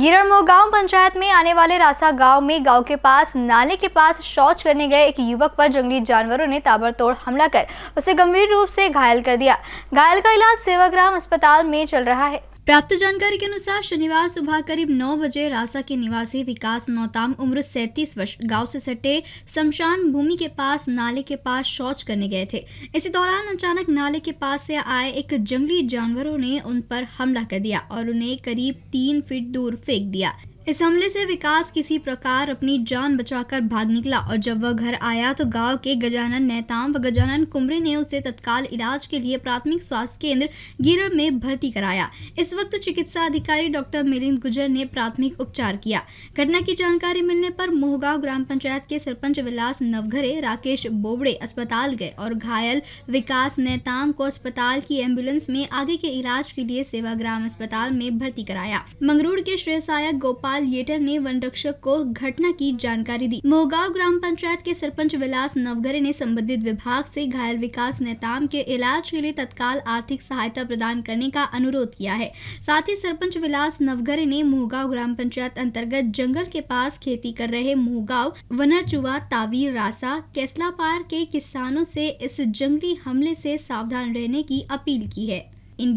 गिरमो गांव पंचायत में आने वाले रासा गांव में गांव के पास नाले के पास शौच करने गए एक युवक पर जंगली जानवरों ने ताबड़तोड़ हमला कर उसे गंभीर रूप से घायल कर दिया घायल का इलाज सेवाग्राम अस्पताल में चल रहा है प्राप्त जानकारी के अनुसार शनिवार सुबह करीब 9 बजे रासा के निवासी विकास नौताम उम्र 37 वर्ष गांव से सटे शमशान भूमि के पास नाले के पास शौच करने गए थे इसी दौरान अचानक नाले के पास से आए एक जंगली जानवरों ने उन पर हमला कर दिया और उन्हें करीब तीन फीट दूर फेंक दिया इस हमले से विकास किसी प्रकार अपनी जान बचाकर भाग निकला और जब वह घर आया तो गांव के गजानन नेताम व गजानन कुमरे ने उसे तत्काल इलाज के लिए प्राथमिक स्वास्थ्य केंद्र गिर में भर्ती कराया इस वक्त चिकित्सा अधिकारी डॉक्टर मिलिंद गुजर ने प्राथमिक उपचार किया घटना की जानकारी मिलने पर मोहगांव ग्राम पंचायत के सरपंच विलास नवघरे राकेश बोबड़े अस्पताल गए और घायल विकास नेताम को अस्पताल की एम्बुलेंस में आगे के इलाज के लिए सेवाग्राम अस्पताल में भर्ती कराया मंगरूर के श्रेय सहायक गोपाल गोपाल येटर ने वन रक्षक को घटना की जानकारी दी मोहगांव ग्राम पंचायत के सरपंच विलास नवगरे ने संबंधित विभाग से घायल विकास नेताम के इलाज के लिए तत्काल आर्थिक सहायता प्रदान करने का अनुरोध किया है साथ ही सरपंच विलास नवगरे ने मोहगांव ग्राम पंचायत अंतर्गत जंगल के पास खेती कर रहे वनर वनरचुआ तावी रासा कैसला पार के किसानों से इस जंगली हमले से सावधान रहने की अपील की है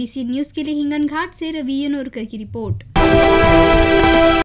सी न्यूज के लिए हिंगन घाट से रवि यनोरकर की रिपोर्ट